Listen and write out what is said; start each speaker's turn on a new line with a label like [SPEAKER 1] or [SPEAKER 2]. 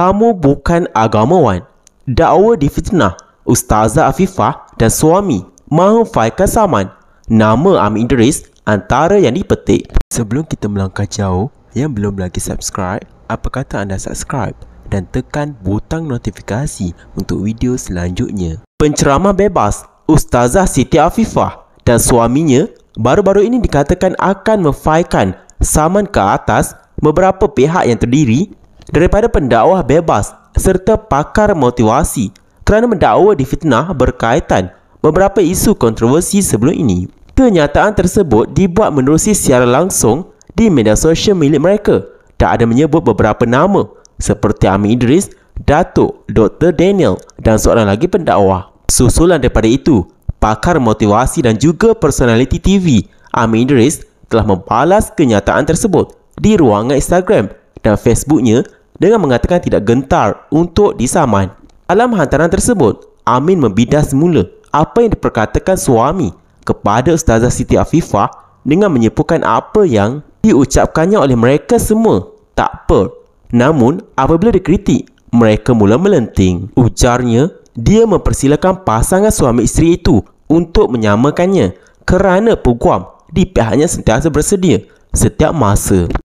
[SPEAKER 1] kamu bukan agamawan. Dakwa difitnah Ustazah Afifah dan suami mahu Faikal Saman. Nama am Idris antara yang dipetik. Sebelum kita melangkah jauh, yang belum lagi subscribe, apa kata anda subscribe dan tekan butang notifikasi untuk video selanjutnya. Penceramah bebas Ustazah Siti Afifah dan suaminya baru-baru ini dikatakan akan memfaikan saman ke atas beberapa pihak yang terdiri daripada pendakwah bebas serta pakar motivasi kerana mendakwa difitnah berkaitan beberapa isu kontroversi sebelum ini. Kenyataan tersebut dibuat menerusi siaran langsung di media sosial milik mereka dan ada menyebut beberapa nama seperti Amin Idris, Datuk Dr. Daniel dan seorang lagi pendakwah. Susulan daripada itu, pakar motivasi dan juga personaliti TV Amin Idris telah membalas kenyataan tersebut di ruangan Instagram dan Facebooknya dengan mengatakan tidak gentar untuk disaman. Dalam hantaran tersebut, Amin membidas semula apa yang diperkatakan suami kepada Ustazah Siti Afifah dengan menyebutkan apa yang diucapkannya oleh mereka semua. Tak apa. Namun, apabila dikritik, mereka mula melenting. Ujarnya, dia mempersilakan pasangan suami isteri itu untuk menyamakannya kerana peguam di pihaknya sentiasa bersedia setiap masa.